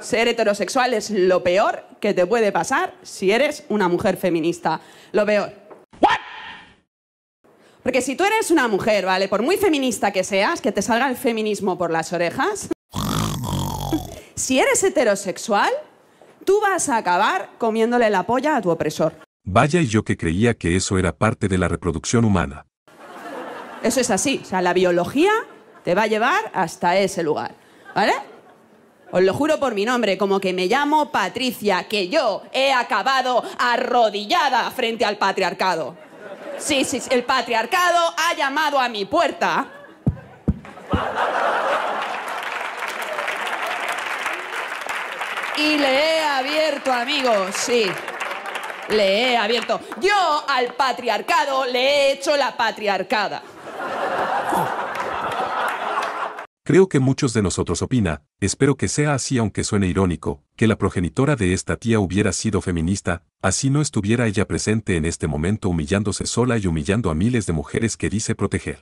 Ser heterosexual es lo peor que te puede pasar si eres una mujer feminista. Lo peor. Porque si tú eres una mujer, ¿vale? Por muy feminista que seas, que te salga el feminismo por las orejas, si eres heterosexual, tú vas a acabar comiéndole la polla a tu opresor. Vaya, y yo que creía que eso era parte de la reproducción humana. Eso es así, o sea, la biología te va a llevar hasta ese lugar, ¿vale? Os lo juro por mi nombre, como que me llamo Patricia, que yo he acabado arrodillada frente al patriarcado. Sí, sí, el patriarcado ha llamado a mi puerta. Y le he abierto, amigos, sí. Le he abierto. Yo al patriarcado le he hecho la patriarcada. Creo que muchos de nosotros opina, espero que sea así aunque suene irónico, que la progenitora de esta tía hubiera sido feminista, así no estuviera ella presente en este momento humillándose sola y humillando a miles de mujeres que dice proteger.